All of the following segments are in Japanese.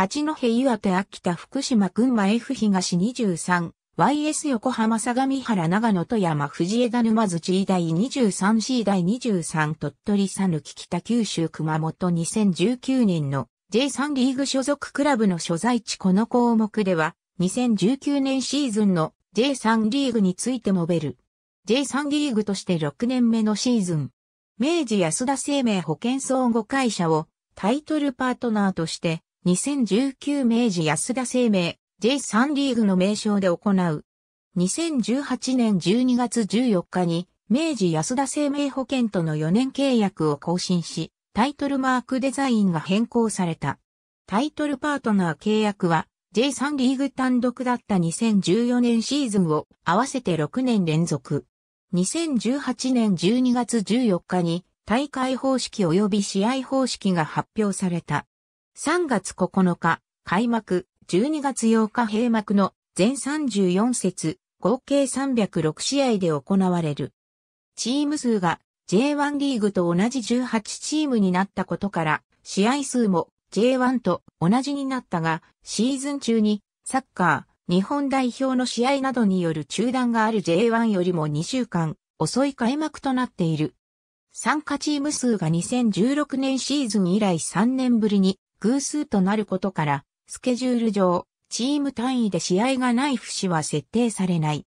八戸岩手秋田福島群馬 F 東 23YS 横浜相模原長野富山藤枝沼津地第 23C 第23鳥取三陸北九州熊本2019年の J3 リーグ所属クラブの所在地この項目では2019年シーズンの J3 リーグについてもベル。J3 リーグとして6年目のシーズン。明治安田生命保険総合会社をタイトルパートナーとして2019明治安田生命 J3 リーグの名称で行う。2018年12月14日に明治安田生命保険との4年契約を更新し、タイトルマークデザインが変更された。タイトルパートナー契約は J3 リーグ単独だった2014年シーズンを合わせて6年連続。2018年12月14日に大会方式及び試合方式が発表された。3月9日、開幕、12月8日閉幕の全34節、合計306試合で行われる。チーム数が J1 リーグと同じ18チームになったことから、試合数も J1 と同じになったが、シーズン中にサッカー、日本代表の試合などによる中断がある J1 よりも2週間遅い開幕となっている。参加チーム数が2016年シーズン以来3年ぶりに偶数となることから、スケジュール上、チーム単位で試合がない節は設定されない。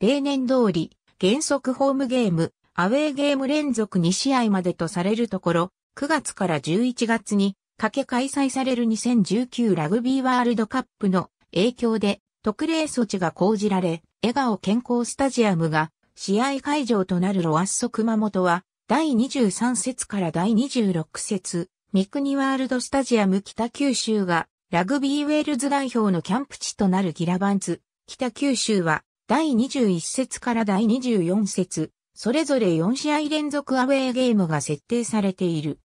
例年通り、原則ホームゲーム、アウェーゲーム連続2試合までとされるところ、9月から11月にかけ開催される2019ラグビーワールドカップの影響で特例措置が講じられ、笑顔健康スタジアムが試合会場となるロアッソ熊本は第23節から第26節三国ワールドスタジアム北九州がラグビーウェールズ代表のキャンプ地となるギラバンズ。北九州は第21節から第24節、それぞれ4試合連続アウェーゲームが設定されている。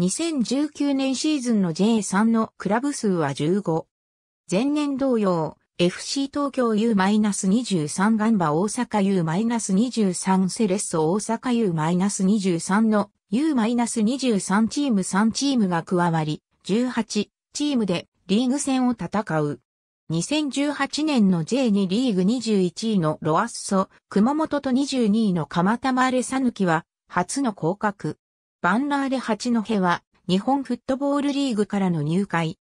2019年シーズンの J3 のクラブ数は15。前年同様、FC 東京 U-23 ガンバ大阪 U-23 セレッソ大阪 U-23 の U-23 チーム3チームが加わり、18チームでリーグ戦を戦う。2018年の J2 リーグ21位のロアッソ、熊本と22位の蒲田マーレサヌキは初の降格。バンラーレ八戸は日本フットボールリーグからの入会。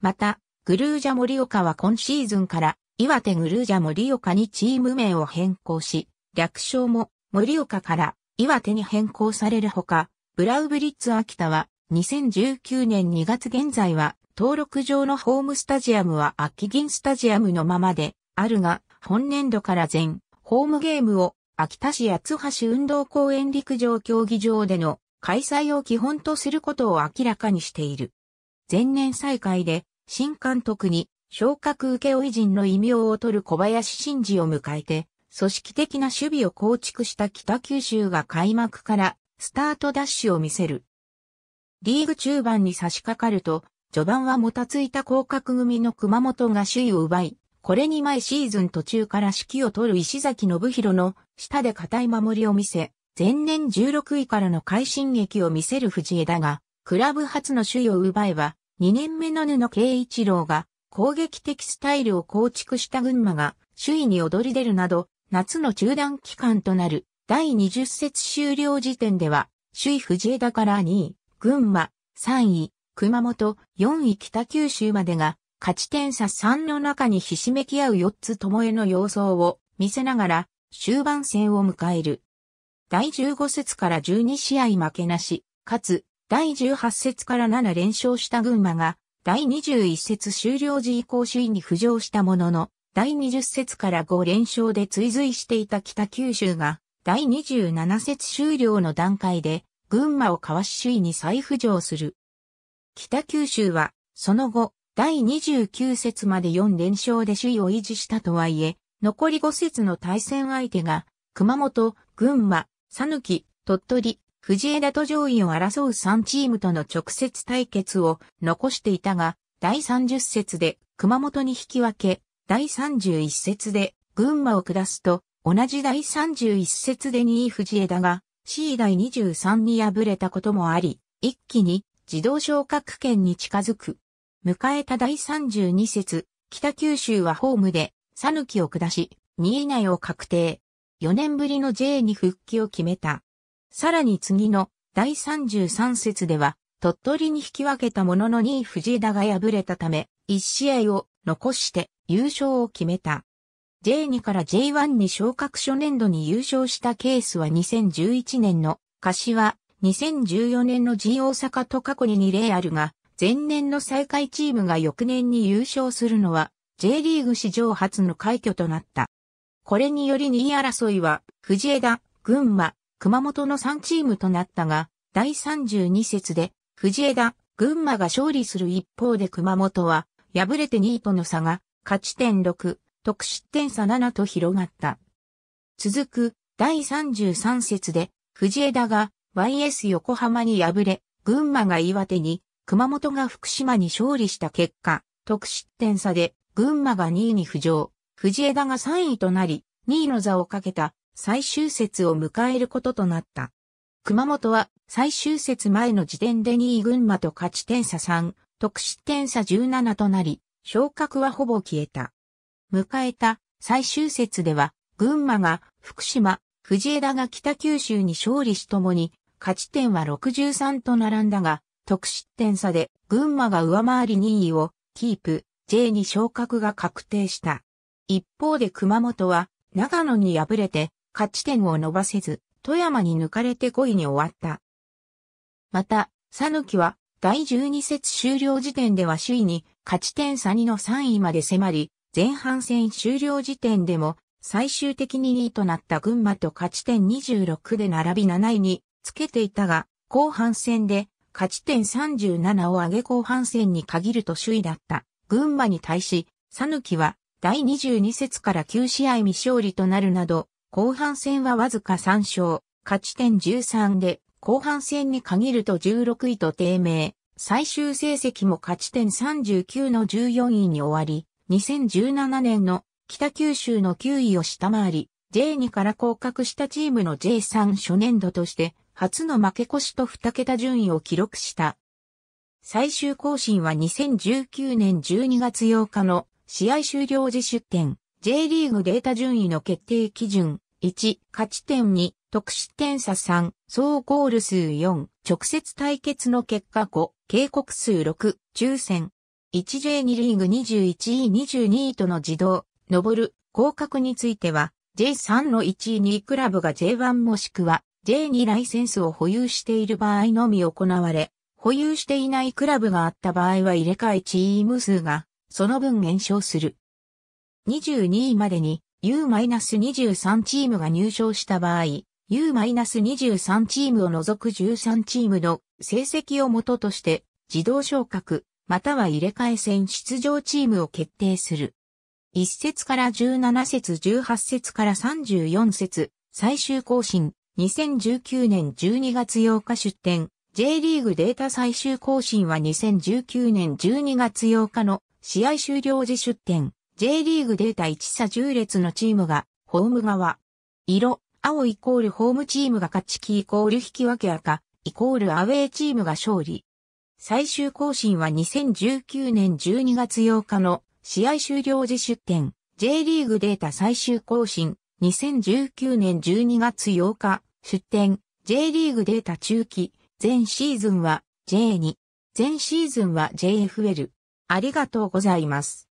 また、グルージャ森岡は今シーズンから岩手グルージャ森岡にチーム名を変更し、略称も森岡から岩手に変更されるほか、ブラウブリッツ秋田は2019年2月現在は登録上のホームスタジアムは秋銀スタジアムのままであるが、本年度から全ホームゲームを秋田市八橋運動公園陸上競技場での開催を基本とすることを明らかにしている。前年再開で新監督に昇格請負人の異名を取る小林真二を迎えて組織的な守備を構築した北九州が開幕からスタートダッシュを見せる。リーグ中盤に差し掛かると、序盤はもたついた広角組の熊本が首位を奪い、これに前シーズン途中から指揮を取る石崎信弘の下で固い守りを見せ、前年16位からの快進撃を見せる藤枝が、クラブ初の首位を奪えば、2年目の布圭一郎が攻撃的スタイルを構築した群馬が首位に躍り出るなど、夏の中断期間となる第20節終了時点では、首位藤枝から2位、群馬、3位、熊本、4位北九州までが、勝ち点差3の中にひしめき合う4つともえの様相を見せながら、終盤戦を迎える。第15節から12試合負けなし、かつ、第18節から7連勝した群馬が、第21節終了時以降首位に浮上したものの、第20節から5連勝で追随していた北九州が、第27節終了の段階で、群馬をかわし首位に再浮上する。北九州は、その後、第29節まで4連勝で首位を維持したとはいえ、残り5節の対戦相手が、熊本、群馬、佐抜、鳥取、藤枝と上位を争う3チームとの直接対決を残していたが、第30節で熊本に引き分け、第31節で群馬を下すと、同じ第31節で2位藤枝が C 第23に敗れたこともあり、一気に自動昇格圏に近づく。迎えた第32節、北九州はホームで、さぬきを下し、2位以内を確定。4年ぶりの J に復帰を決めた。さらに次の第33節では、鳥取に引き分けたものの2位藤枝が敗れたため、1試合を残して優勝を決めた。J2 から J1 に昇格初年度に優勝したケースは2011年の柏、2014年の G 大阪と過去に2例あるが、前年の再開チームが翌年に優勝するのは J リーグ史上初の快挙となった。これにより2位争いは藤枝、群馬、熊本の3チームとなったが、第32節で藤枝、群馬が勝利する一方で熊本は敗れて2位との差が勝ち点6、得失点差7と広がった。続く第33節で藤枝が YS 横浜に敗れ、群馬が岩手に、熊本が福島に勝利した結果、得失点差で群馬が2位に浮上、藤枝が3位となり、2位の座をかけた最終節を迎えることとなった。熊本は最終節前の時点で2位群馬と勝ち点差3、得失点差17となり、昇格はほぼ消えた。迎えた最終節では、群馬が福島、藤枝が北九州に勝利しともに、勝ち点は63と並んだが、得失点差で群馬が上回り2位をキープ、J に昇格が確定した。一方で熊本は長野に敗れて勝ち点を伸ばせず、富山に抜かれて5位に終わった。また、佐抜は第12節終了時点では首位に勝ち点差2の3位まで迫り、前半戦終了時点でも最終的に2位となった群馬と勝ち点26で並び7位につけていたが、後半戦で勝ち点37を上げ後半戦に限ると首位だった群馬に対し、さぬきは第22節から9試合未勝利となるなど、後半戦はわずか3勝、勝ち点13で後半戦に限ると16位と低迷。最終成績も勝ち点39の14位に終わり、2017年の北九州の9位を下回り、J2 から降格したチームの J3 初年度として、初の負け越しと2桁順位を記録した。最終更新は2019年12月8日の試合終了時出展、J リーグデータ順位の決定基準、1、勝ち点2、得失点差3、総ゴール数4、直接対決の結果5、警告数6、抽選。1J2 リーグ21位22位との自動、上る、降格については、J3 の1位2位クラブが J1 もしくは J2 ライセンスを保有している場合のみ行われ、保有していないクラブがあった場合は入れ替えチーム数が、その分減少する。22位までに U-23 チームが入賞した場合、U-23 チームを除く13チームの成績をもととして自動昇格または入れ替え戦出場チームを決定する。1節から17節18節から34節最終更新2019年12月8日出展 J リーグデータ最終更新は2019年12月8日の試合終了時出展 J リーグデータ1差10列のチームがホーム側色青イコールホームチームが勝ち黄イコール引き分け赤、イコールアウェーチームが勝利。最終更新は2019年12月8日の試合終了時出展 J リーグデータ最終更新2019年12月8日出展 J リーグデータ中期全シーズンは J2 全シーズンは JFL ありがとうございます。